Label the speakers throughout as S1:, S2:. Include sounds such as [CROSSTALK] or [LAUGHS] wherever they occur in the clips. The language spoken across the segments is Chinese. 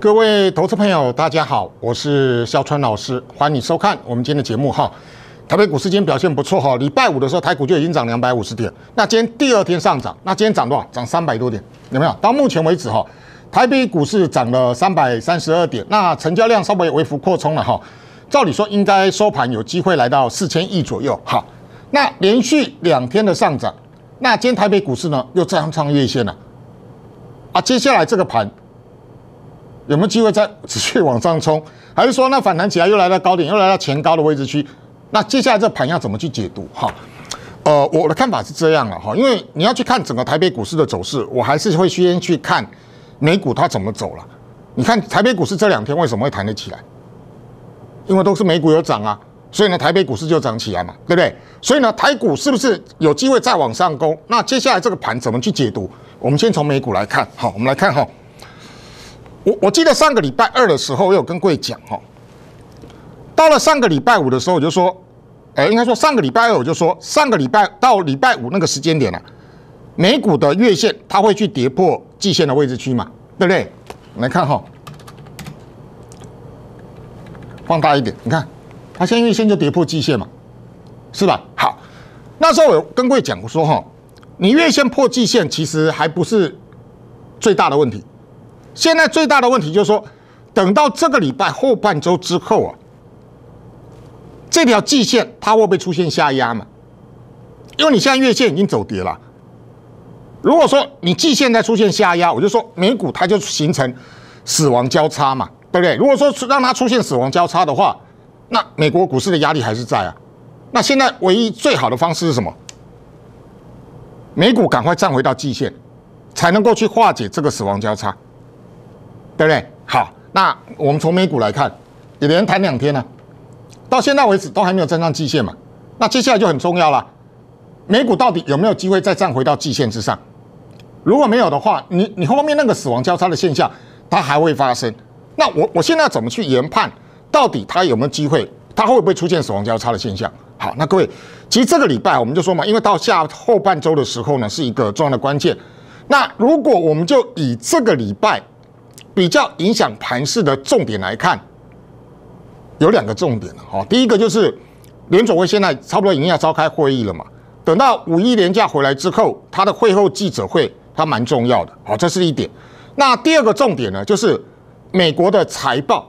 S1: 各位投资朋友，大家好，我是肖川老师，欢迎收看我们今天的节目哈。台北股市今天表现不错哈，礼拜五的时候台股就已经涨两百五十点，那今天第二天上涨，那今天涨多少？涨三百多点，有没有？到目前为止哈，台北股市涨了三百三十二点，那成交量稍微微幅扩充了哈。照理说应该收盘有机会来到四千亿左右，哈。那连续两天的上涨，那今天台北股市呢又再上月线了啊，接下来这个盘。有没有机会再持续往上冲？还是说那反弹起来又来到高点，又来到前高的位置区？那接下来这盘要怎么去解读？哈，呃，我的看法是这样了哈，因为你要去看整个台北股市的走势，我还是会先去看美股它怎么走了。你看台北股市这两天为什么会弹得起来？因为都是美股有涨啊，所以呢台北股市就涨起来嘛，对不对？所以呢台股是不是有机会再往上攻？那接下来这个盘怎么去解读？我们先从美股来看，好，我们来看哈。我我记得上个礼拜二的时候，我有跟贵讲哈。到了上个礼拜五的时候，我就说，哎，应该说上个礼拜二我就说，上个礼拜到礼拜五那个时间点了，美股的月线它会去跌破季线的位置区嘛，对不对？来看哈，放大一点，你看，它现在月线就跌破季线嘛，是吧？好，那时候我跟贵讲过说哈，你月线破季线其实还不是最大的问题。现在最大的问题就是说，等到这个礼拜后半周之后啊，这条季线它会不会出现下压嘛？因为你现在月线已经走跌了。如果说你季线在出现下压，我就说美股它就形成死亡交叉嘛，对不对？如果说让它出现死亡交叉的话，那美国股市的压力还是在啊。那现在唯一最好的方式是什么？美股赶快站回到季线，才能够去化解这个死亡交叉。对不对？好，那我们从美股来看，也连谈两天了，到现在为止都还没有站上季线嘛。那接下来就很重要了，美股到底有没有机会再站回到季线之上？如果没有的话，你你后面那个死亡交叉的现象它还会发生。那我我现在怎么去研判，到底它有没有机会，它会不会出现死亡交叉的现象？好，那各位，其实这个礼拜我们就说嘛，因为到下后半周的时候呢，是一个重要的关键。那如果我们就以这个礼拜。比较影响盘势的重点来看，有两个重点了哈。第一个就是联总会现在差不多已经要召开会议了嘛，等到五一连假回来之后，他的会后记者会，它蛮重要的哈，这是一点。那第二个重点呢，就是美国的财报，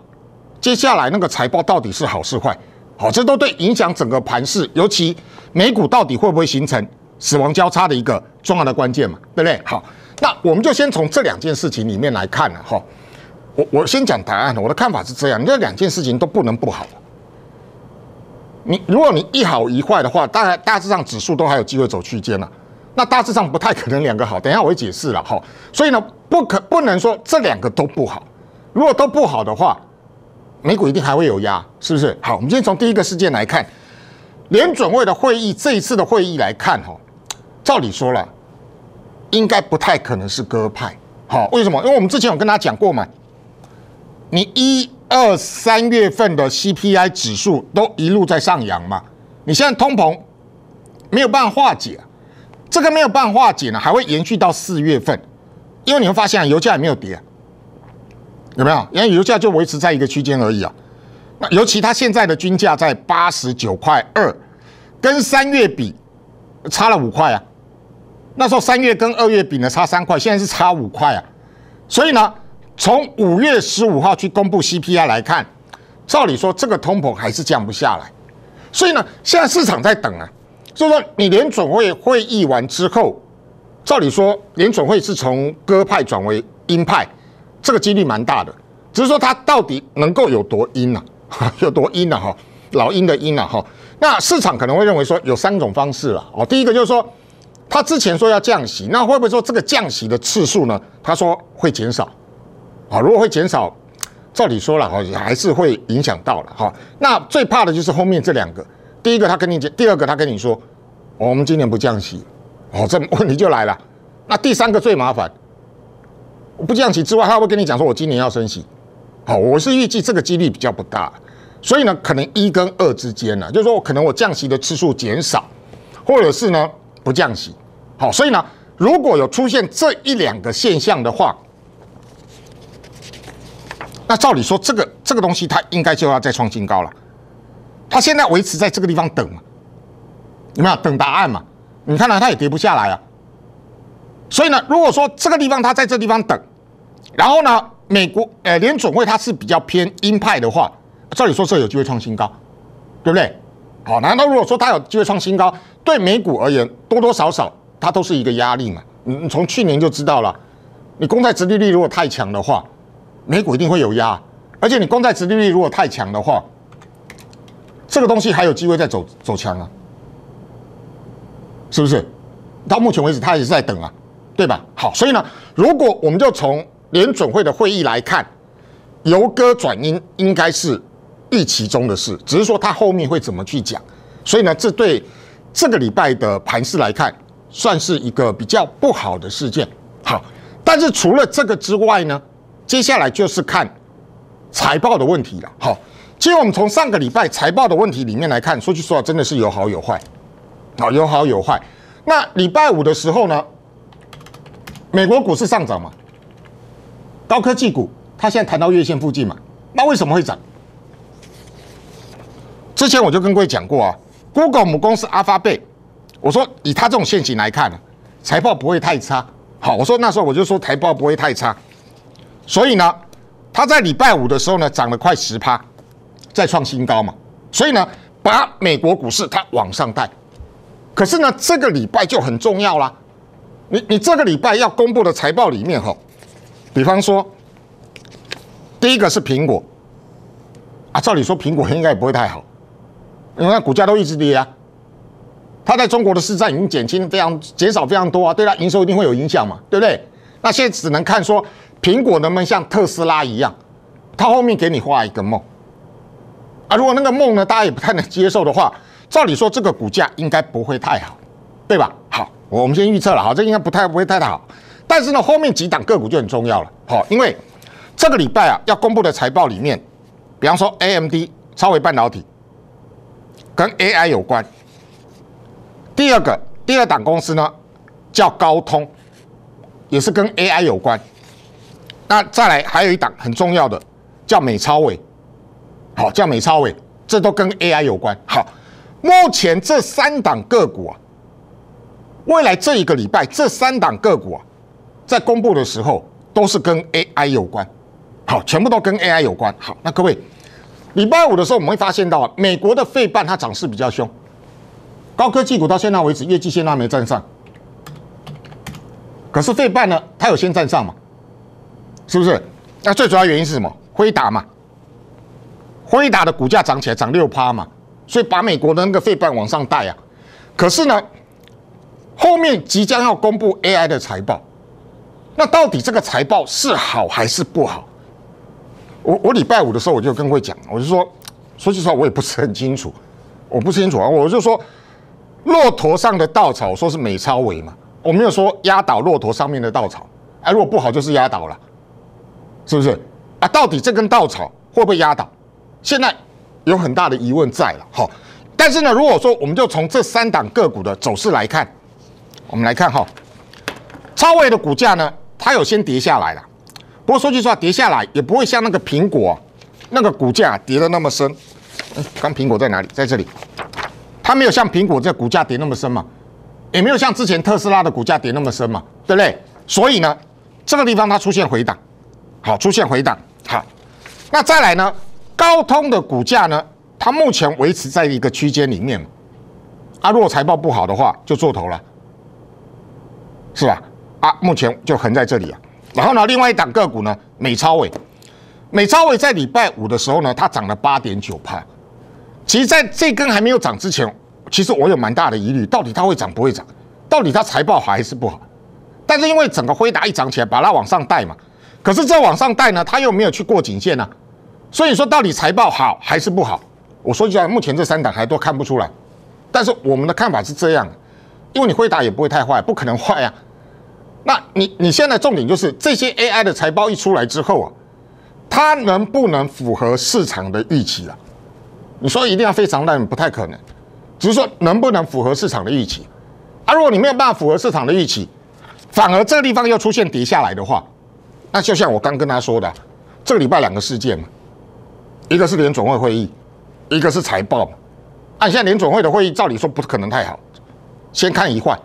S1: 接下来那个财报到底是好是坏，好，这都对影响整个盘势，尤其美股到底会不会形成死亡交叉的一个重要的关键嘛，对不对？好，那我们就先从这两件事情里面来看了哈。我我先讲答案。我的看法是这样：，你这两件事情都不能不好。你如果你一好一坏的话，大概大致上指数都还有机会走区间了。那大致上不太可能两个好。等一下我会解释了哈。所以呢，不可不能说这两个都不好。如果都不好的话，美股一定还会有压，是不是？好，我们今天从第一个事件来看，联准会的会议这一次的会议来看哈，照理说了，应该不太可能是鸽派。好，为什么？因为我们之前有跟大家讲过嘛。你一二三月份的 CPI 指数都一路在上扬嘛？你现在通膨没有办法化解，这个没有办法化解呢，还会延续到四月份，因为你会发现油价也没有跌，有没有？因为油价就维持在一个区间而已啊。那尤其它现在的均价在八十九块二，跟三月比差了五块啊。那时候三月跟二月比呢差三块，现在是差五块啊。所以呢？从五月十五号去公布 CPI 来看，照理说这个通膨还是降不下来，所以呢，现在市场在等啊，就说你联准会会议完之后，照理说联准会是从鸽派转为鹰派，这个几率蛮大的，只是说它到底能够有多鹰呐，[LAUGHS] 有多鹰呐哈，老鹰的鹰呐哈，那市场可能会认为说有三种方式了哦，第一个就是说，他之前说要降息，那会不会说这个降息的次数呢？他说会减少。啊，如果会减少，照理说了，哈，还是会影响到了，哈。那最怕的就是后面这两个，第一个他跟你讲，第二个他跟你说，我们今年不降息，哦，这 [LAUGHS] 问题就来了。那第三个最麻烦，不降息之外，他会会跟你讲说，我今年要升息？好，我是预计这个几率比较不大，所以呢，可能一跟二之间呢，就是说，可能我降息的次数减少，或者是呢不降息。好，所以呢，如果有出现这一两个现象的话，那照理说，这个这个东西它应该就要再创新高了，它现在维持在这个地方等嘛，怎么等答案嘛？你看呢？它也跌不下来啊。所以呢，如果说这个地方它在这地方等，然后呢，美国呃联总会它是比较偏鹰派的话，照理说这有机会创新高，对不对？好，难道如果说它有机会创新高，对美股而言多多少少它都是一个压力嘛？你你从去年就知道了，你公债殖利率如果太强的话。美股一定会有压，而且你公债殖利率如果太强的话，这个东西还有机会再走走强啊，是不是？到目前为止，他也是在等啊，对吧？好，所以呢，如果我们就从联准会的会议来看，由歌转音应该是预期中的事，只是说他后面会怎么去讲。所以呢，这对这个礼拜的盘势来看，算是一个比较不好的事件。好，但是除了这个之外呢？接下来就是看财报的问题了。好，其实我们从上个礼拜财报的问题里面来看，说句实话，真的是有好有坏，啊，有好有坏。那礼拜五的时候呢，美国股市上涨嘛，高科技股它现在弹到月线附近嘛，那为什么会涨？之前我就跟各位讲过啊，Google 母公司阿法贝，我说以他这种现形来看，财报不会太差。好，我说那时候我就说财报不会太差。所以呢，它在礼拜五的时候呢，涨了快十趴，再创新高嘛。所以呢，把美国股市它往上带。可是呢，这个礼拜就很重要啦。你你这个礼拜要公布的财报里面哈，比方说，第一个是苹果啊，照理说苹果应该也不会太好，因为股价都一直跌啊。它在中国的市占已经减轻非常减少非常多啊，对它营收一定会有影响嘛，对不对？那现在只能看说。苹果能不能像特斯拉一样，它后面给你画一个梦啊？如果那个梦呢，大家也不太能接受的话，照理说这个股价应该不会太好，对吧？好，我们先预测了，好，这应该不太不会太好。但是呢，后面几档个股就很重要了，好，因为这个礼拜啊要公布的财报里面，比方说 AMD 超微半导体跟 AI 有关，第二个第二档公司呢叫高通，也是跟 AI 有关。那再来还有一档很重要的，叫美超伟，好，叫美超伟，这都跟 AI 有关。好，目前这三档个股啊，未来这一个礼拜，这三档个股啊，在公布的时候都是跟 AI 有关，好，全部都跟 AI 有关。好，那各位，礼拜五的时候我们会发现到啊，美国的费半它涨势比较凶，高科技股到现在为止业绩线它没站上，可是费半呢，它有先站上嘛。是不是？那最主要原因是什么？辉达嘛，辉达的股价涨起来涨六趴嘛，所以把美国的那个费半往上带啊。可是呢，后面即将要公布 AI 的财报，那到底这个财报是好还是不好？我我礼拜五的时候我就更会讲，我就说，说句实话我也不是很清楚，我不清楚啊，我就说，骆驼上的稻草说是美超维嘛，我没有说压倒骆驼上面的稻草，哎，如果不好就是压倒了。是不是啊？到底这根稻草会不会压倒？现在有很大的疑问在了。哈。但是呢，如果说我们就从这三档个股的走势来看，我们来看哈，超威的股价呢，它有先跌下来了。不过说句实话，跌下来也不会像那个苹果那个股价跌的那么深。刚苹果在哪里？在这里。它没有像苹果这股价跌那么深嘛？也没有像之前特斯拉的股价跌那么深嘛？对不对？所以呢，这个地方它出现回档。好，出现回档，好，那再来呢？高通的股价呢？它目前维持在一个区间里面，啊，如果财报不好的话，就做头了，是吧？啊，目前就横在这里啊。然后呢，另外一档个股呢，美超伟，美超伟在礼拜五的时候呢，它涨了八点九帕。其实在这根还没有涨之前，其实我有蛮大的疑虑，到底它会涨不会涨？到底它财报好还是不好？但是因为整个辉达一涨起来，把它往上带嘛。可是这往上带呢，他又没有去过颈线啊，所以说到底财报好还是不好？我说一下，目前这三档还都看不出来。但是我们的看法是这样，因为你会打也不会太坏，不可能坏啊。那你你现在重点就是这些 AI 的财报一出来之后啊，它能不能符合市场的预期了？你说一定要非常烂，不太可能，只是说能不能符合市场的预期。啊，如果你没有办法符合市场的预期，反而这个地方又出现跌下来的话。那就像我刚跟他说的，这个礼拜两个事件嘛，一个是联总会会议，一个是财报。按现在联总会的会议，照理说不可能太好，先看一块。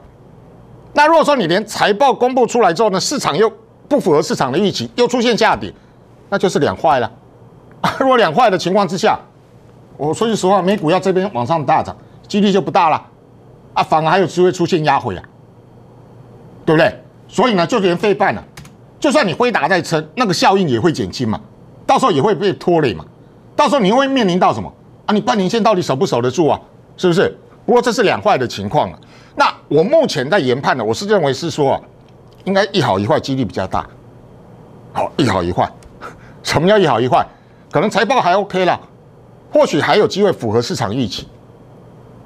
S1: 那如果说你连财报公布出来之后呢，市场又不符合市场的预期，又出现下跌，那就是两坏了。[LAUGHS] 如果两坏的情况之下，我说句实话，美股要这边往上大涨，几率就不大了，啊，反而还有机会出现压回啊，对不对？所以呢，就连废半了。就算你辉达在撑，那个效应也会减轻嘛，到时候也会被拖累嘛，到时候你会面临到什么啊？你半年线到底守不守得住啊？是不是？不过这是两坏的情况了。那我目前在研判的，我是认为是说啊，应该一好一坏几率比较大。好，一好一坏，[LAUGHS] 什么叫一好一坏？可能财报还 OK 了，或许还有机会符合市场预期。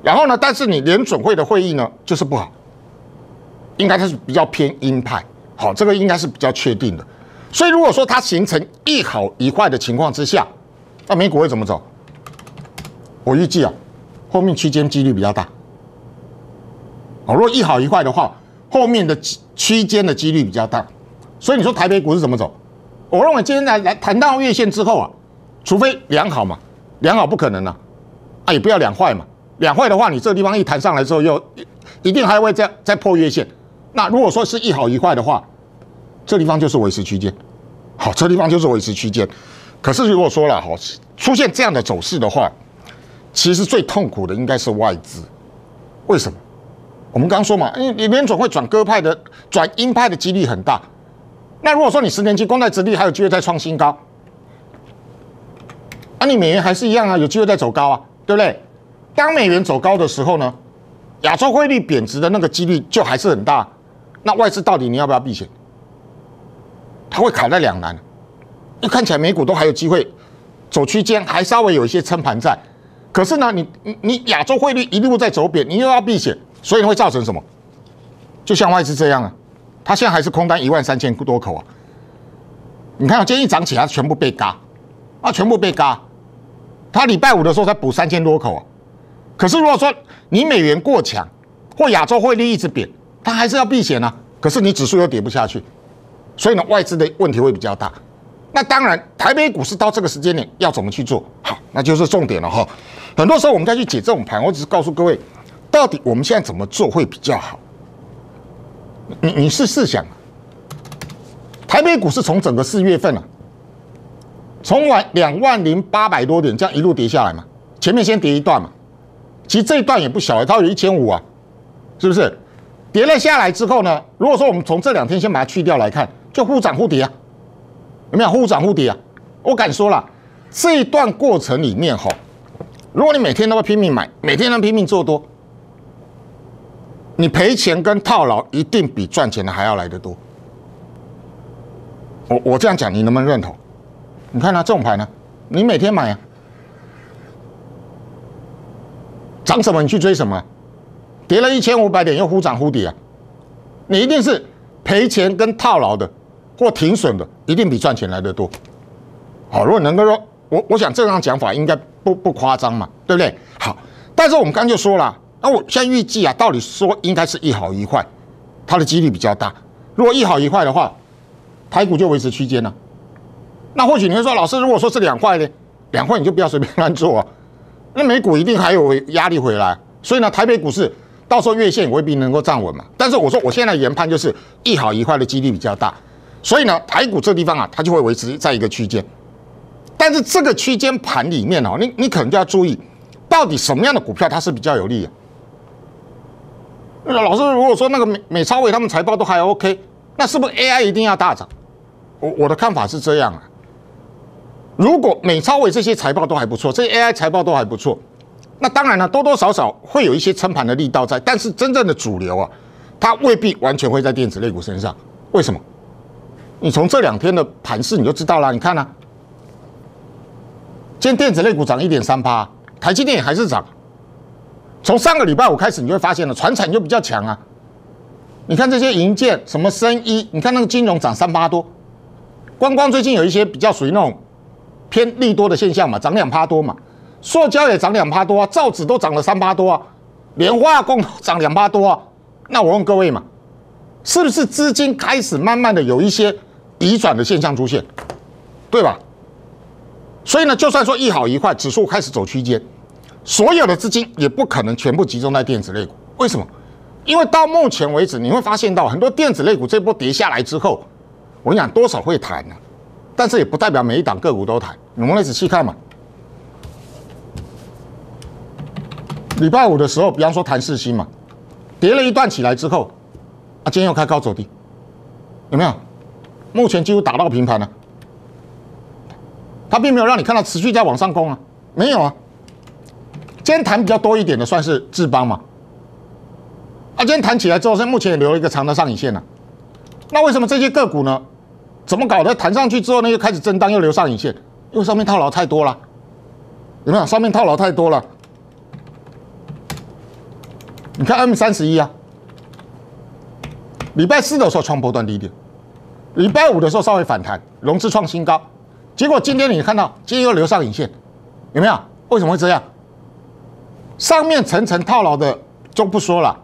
S1: 然后呢，但是你联准会的会议呢，就是不好，应该它是比较偏鹰派。好，这个应该是比较确定的。所以如果说它形成一好一坏的情况之下，那美股会怎么走？我预计啊，后面区间几率比较大。哦，如果一好一坏的话，后面的区间的几率比较大。所以你说台北股市怎么走？我认为今天来来谈到月线之后啊，除非良好嘛，良好不可能了。啊，也不要两坏嘛，两坏的话，你这个地方一弹上来之后，又一定还会再再破月线。那如果说是一好一坏的话，这地方就是维持区间，好，这地方就是维持区间。可是如果说了哈，出现这样的走势的话，其实最痛苦的应该是外资。为什么？我们刚刚说嘛，因为美总会转鸽派的，转鹰派的几率很大。那如果说你十年期公债殖利率还有机会再创新高，那你美元还是一样啊，有机会再走高啊，对不对？当美元走高的时候呢，亚洲汇率贬值的那个几率就还是很大。那外资到底你要不要避险？它会卡在两难，看起来美股都还有机会走区间，还稍微有一些撑盘在。可是呢，你你你亚洲汇率一路在走贬，你又要避险，所以会造成什么？就像外资这样啊，它现在还是空单一万三千多口啊。你看今天一涨起来，全部被割啊，全部被割。它礼拜五的时候才补三千多口啊。可是如果说你美元过强或亚洲汇率一直贬，它还是要避险呢，可是你指数又跌不下去，所以呢外资的问题会比较大。那当然，台北股市到这个时间点要怎么去做好，那就是重点了哈。很多时候我们再去解这种盘，我只是告诉各位，到底我们现在怎么做会比较好。你你是试想，台北股市从整个四月份啊，从晚两万零八百多点这样一路跌下来嘛，前面先跌一段嘛，其实这一段也不小啊，它有一千五啊，是不是？跌了下来之后呢？如果说我们从这两天先把它去掉来看，就互涨互跌啊，有没有互涨互跌啊？我敢说了，这一段过程里面哈，如果你每天都会拼命买，每天都拼命做多，你赔钱跟套牢一定比赚钱的还要来得多。我我这样讲，你能不能认同？你看啊，这种牌呢，你每天买啊，涨什么你去追什么？跌了一千五百点，又忽涨忽跌啊！你一定是赔钱跟套牢的，或停损的，一定比赚钱来的多。好，如果能够说，我我想这样讲法应该不不夸张嘛，对不对？好，但是我们刚刚就说了，那我现在预计啊，到底说应该是一好一坏，它的几率比较大。如果一好一坏的话，台股就维持区间了。那或许你会说，老师，如果说是两坏呢？两坏你就不要随便乱做啊。那美股一定还有压力回来，所以呢，台北股市。到时候月线未必能够站稳嘛，但是我说我现在研判就是一好一坏的几率比较大，所以呢，台股这地方啊，它就会维持在一个区间，但是这个区间盘里面哦，你你可能就要注意，到底什么样的股票它是比较有利。那老师如果说那个美美超伟他们财报都还 OK，那是不是 AI 一定要大涨？我我的看法是这样啊，如果美超伟这些财报都还不错，这 AI 财报都还不错。那当然了，多多少少会有一些撑盘的力道在，但是真正的主流啊，它未必完全会在电子类股身上。为什么？你从这两天的盘势你就知道了。你看呢？今天电子类股涨一点三趴，台积电也还是涨。从上个礼拜五开始，你就会发现了，船产就比较强啊。你看这些银建、什么生意，你看那个金融涨三趴多，观光最近有一些比较属于那种偏利多的现象嘛，涨两趴多嘛。塑胶也涨两趴多，造纸都涨了三趴多啊，连化工涨两趴多啊。那我问各位嘛，是不是资金开始慢慢的有一些移转的现象出现，对吧？所以呢，就算说一好一坏，指数开始走区间，所有的资金也不可能全部集中在电子类股。为什么？因为到目前为止，你会发现到很多电子类股这波跌下来之后，我跟你讲多少会谈啊，但是也不代表每一档个股都谈。你们来仔细看嘛。礼拜五的时候，比方说谈四星嘛，跌了一段起来之后，啊，今天又开高走低，有没有？目前几乎打到平盘了，它并没有让你看到持续在往上攻啊，没有啊。今天谈比较多一点的算是智邦嘛，啊，今天谈起来之后，现在目前也留了一个长的上影线了。那为什么这些个股呢？怎么搞的？弹上去之后呢，又开始震荡，又留上影线？因为上面套牢太多了，有没有？上面套牢太多了。你看 M 三十一啊，礼拜四的时候创波段低点，礼拜五的时候稍微反弹，融资创新高，结果今天你看到今天又留上影线，有没有？为什么会这样？上面层层套牢的就不说了，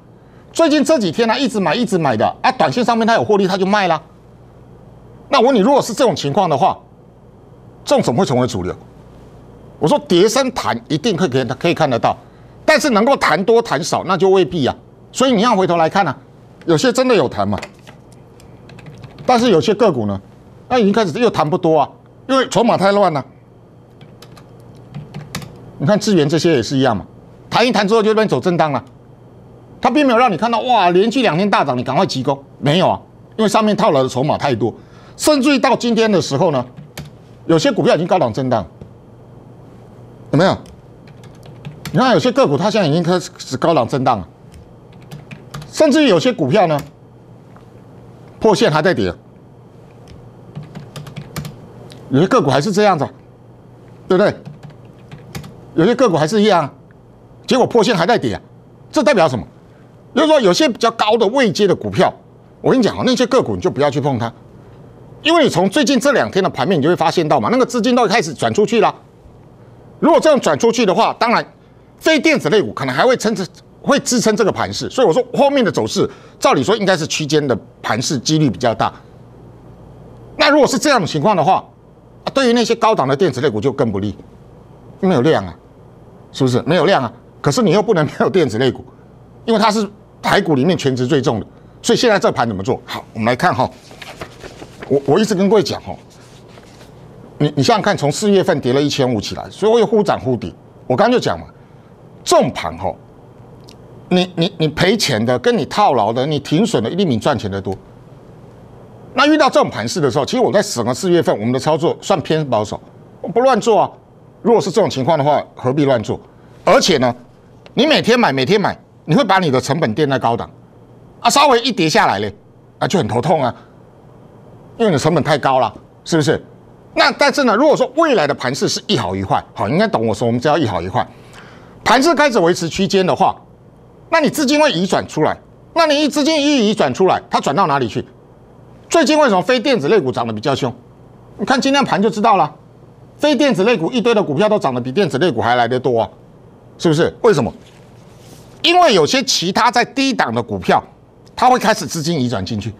S1: 最近这几天呢一直买一直买的啊，短线上面它有获利它就卖了。那我问你，如果是这种情况的话，这种怎么会成为主流？我说叠升盘一定会给它可以看得到。但是能够谈多谈少那就未必啊。所以你要回头来看呢，有些真的有谈嘛，但是有些个股呢，那已经开始又谈不多啊，因为筹码太乱了。你看资源这些也是一样嘛，谈一谈之后就乱走震荡了，它并没有让你看到哇连续两天大涨你赶快急攻没有啊，因为上面套牢的筹码太多，甚至于到今天的时候呢，有些股票已经高档震荡，有没有？你看，有些个股它现在已经开始高档震荡了，甚至于有些股票呢，破线还在跌，有些个股还是这样子，对不对？有些个股还是一样，结果破线还在跌，这代表什么？就是说，有些比较高的未接的股票，我跟你讲啊，那些个股你就不要去碰它，因为你从最近这两天的盘面，你就会发现到嘛，那个资金都开始转出去了。如果这样转出去的话，当然。非电子类股可能还会撑着，会支撑这个盘势，所以我说后面的走势，照理说应该是区间的盘势几率比较大。那如果是这样的情况的话，对于那些高档的电子类股就更不利，没有量啊，是不是没有量啊？可是你又不能没有电子类股，因为它是台股里面全值最重的。所以现在这盘怎么做好？我们来看哈，我我一直跟各位讲哈，你你想想看，从四月份跌了一千五起来，所以我有忽涨忽跌。我刚刚就讲嘛。重盘哈，你你你赔钱的，跟你套牢的，你停损的，一定比赚钱的多。那遇到这种盘势的时候，其实我在整个四月份，我们的操作算偏保守，不乱做啊。如果是这种情况的话，何必乱做？而且呢，你每天买，每天买，你会把你的成本垫在高档啊，稍微一跌下来嘞，啊就很头痛啊，因为你成本太高了，是不是？那但是呢，如果说未来的盘势是一好一坏，好，应该懂我说，我们只要一好一坏。盘势开始维持区间的话，那你资金会移转出来。那你一资金一移转出来，它转到哪里去？最近为什么非电子类股涨得比较凶？你看今天盘就知道了。非电子类股一堆的股票都涨得比电子类股还来得多，是不是？为什么？因为有些其他在低档的股票，它会开始资金移转进去。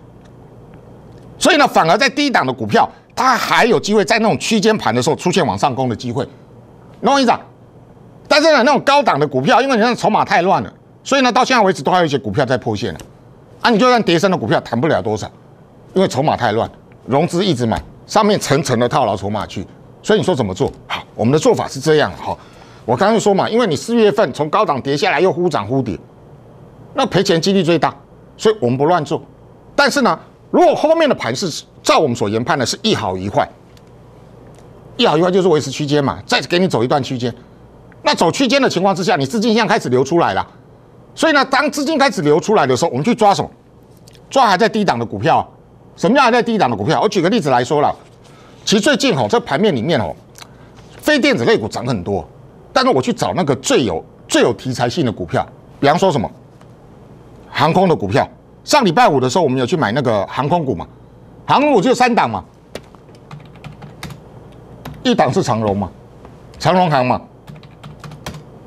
S1: 所以呢，反而在低档的股票，它还有机会在那种区间盘的时候出现往上攻的机会。那我跟但是呢，那种高档的股票，因为你看筹码太乱了，所以呢，到现在为止都还有一些股票在破线了。啊，你就算跌升的股票谈不了多少，因为筹码太乱，融资一直买，上面层层的套牢筹码去，所以你说怎么做？好，我们的做法是这样。哈，我刚才说嘛，因为你四月份从高档跌下来，又忽涨忽跌，那赔钱几率最大，所以我们不乱做。但是呢，如果后面的盘是照我们所研判的是一好一坏，一好一坏就是维持区间嘛，再给你走一段区间。那走区间的情况之下，你资金像开始流出来了，所以呢，当资金开始流出来的时候，我们去抓什么？抓还在低档的股票，什么样还在低档的股票？我举个例子来说了，其实最近哦，这盘面里面哦，非电子类股涨很多，但是我去找那个最有最有题材性的股票，比方说什么航空的股票。上礼拜五的时候，我们有去买那个航空股嘛？航空股只有三档嘛，一档是长龙嘛，长龙航嘛。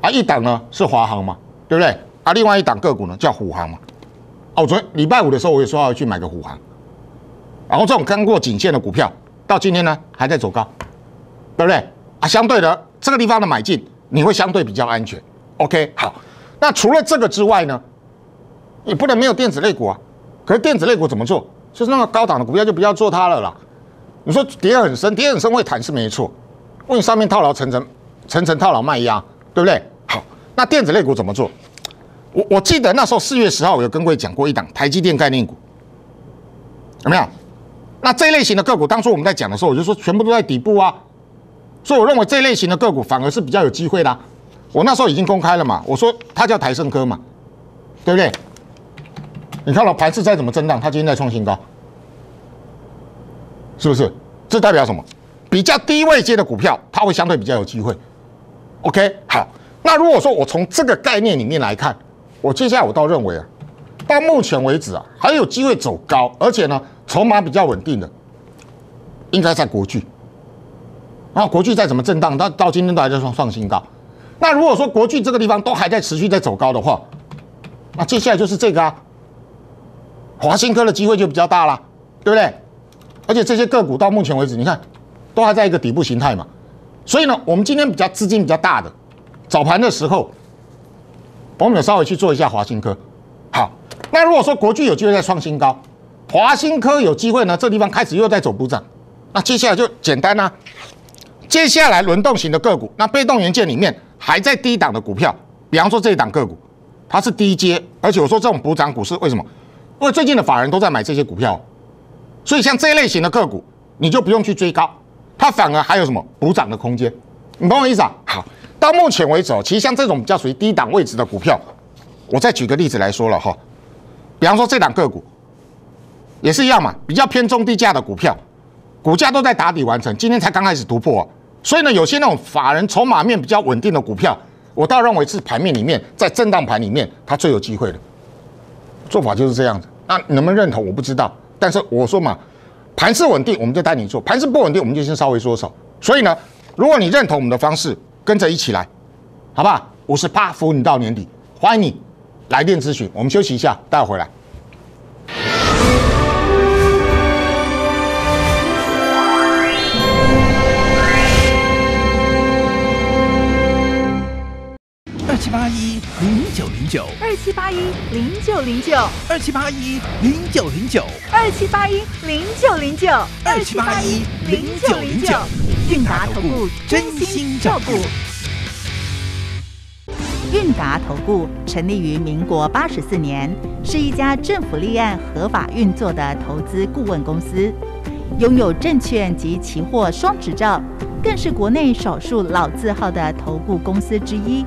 S1: 啊，一档呢是华航嘛，对不对？啊，另外一档个股呢叫虎航嘛。哦，昨天礼拜五的时候我也说要去买个虎航。然后这种刚过颈线的股票，到今天呢还在走高，对不对？啊，相对的这个地方的买进，你会相对比较安全。OK，好。那除了这个之外呢，也不能没有电子类股啊。可是电子类股怎么做？就是那个高档的股票就不要做它了啦。你说跌很深，跌很深会弹是没错，问上面套牢层层层层套牢卖压。对不对？好，那电子类股怎么做？我我记得那时候四月十号，我有跟各位讲过一档台积电概念股，有没有？那这类型的个股，当初我们在讲的时候，我就说全部都在底部啊，所以我认为这类型的个股反而是比较有机会的。我那时候已经公开了嘛，我说它叫台盛科嘛，对不对？你看了盘势再怎么震荡，它今天在创新高，是不是？这代表什么？比较低位阶的股票，它会相对比较有机会。OK，好，那如果说我从这个概念里面来看，我接下来我倒认为啊，到目前为止啊还有机会走高，而且呢筹码比较稳定的，应该在国巨。那国巨再怎么震荡，到到今天都还在创创新高。那如果说国巨这个地方都还在持续在走高的话，那接下来就是这个啊，华新科的机会就比较大了，对不对？而且这些个股到目前为止，你看都还在一个底部形态嘛。所以呢，我们今天比较资金比较大的早盘的时候，我们有稍微去做一下华新科。好，那如果说国巨有机会再创新高，华新科有机会呢，这地方开始又在走补涨，那接下来就简单啦。接下来轮动型的个股，那被动元件里面还在低档的股票，比方说这一档个股，它是低阶，而且我说这种补涨股是为什么？因为最近的法人都在买这些股票，所以像这一类型的个股，你就不用去追高。它反而还有什么补涨的空间？你懂我意思啊？好，到目前为止哦，其实像这种比较属于低档位置的股票，我再举个例子来说了哈，比方说这档个股，也是一样嘛，比较偏中低价的股票，股价都在打底完成，今天才刚开始突破，所以呢，有些那种法人筹码面比较稳定的股票，我倒认为是盘面里面在震荡盘里面它最有机会的，做法就是这样子。那能不能认同？我不知道，但是我说嘛。盘势稳定，我们就带你做；盘势不稳定，我们就先稍微缩手。所以呢，如果你认同我们的方式，跟着一起来，好不好？五十趴扶你到年底，欢迎你来电咨询。我们休息一下，待会回来。七八一零九零九二七八一零九零九二七八一零九零九二七八一零九零九二七八一零九零九。韵达投顾真心照顾。韵达投顾成立于民国八十四年，是一家政府立案合法运作的投资顾问公司，拥有证券及期货双执照，更是国内少数老字号的投顾公司之一。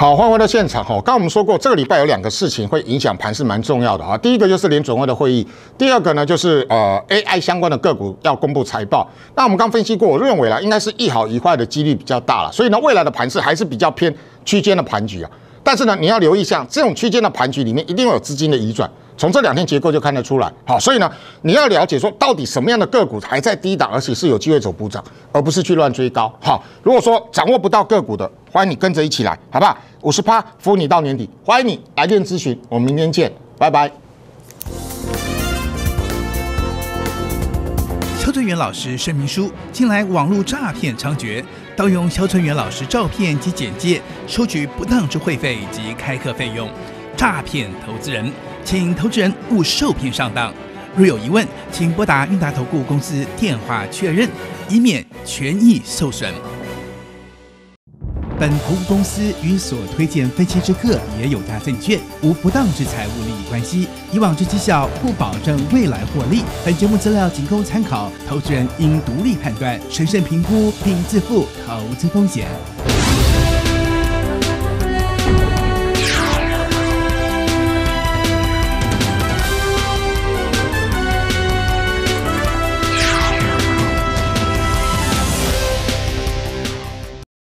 S1: 好，欢迎到现场哈。刚刚我们说过，这个礼拜有两个事情会影响盘是蛮重要的哈。第一个就是联准会的会议，第二个呢就是呃 AI 相关的个股要公布财报。那我们刚分析过，我认为啦，应该是一好一坏的几率比较大了。所以呢，未来的盘市还是比较偏区间的盘局啊。但是呢，你要留意一下，这种区间的盘局里面一定有资金的移转。从这两天结构就看得出来，好，所以呢，你要了解说到底什么样的个股还在低档，而且是有机会走补涨，而不是去乱追高。好，如果说掌握不到个股的，欢迎你跟着一起来，好不好？五十趴服务你到年底，欢迎你来电咨询，我们明天见，拜拜。肖春元老师声明书：近来网络诈骗猖獗，盗用肖春元老师照片及简介，收取不当之会费及开课费用，诈骗投资人。请投资人勿受骗上当，若有疑问，请拨打韵达投顾公司电话确认，以免权益受损。本投顾公司与所推荐分析之客也有大证券无不当之财务利益关系，以往之绩效不保证未来获利。本节目资料仅供参考，投资人应独立判断、审慎评估并自负投资风险。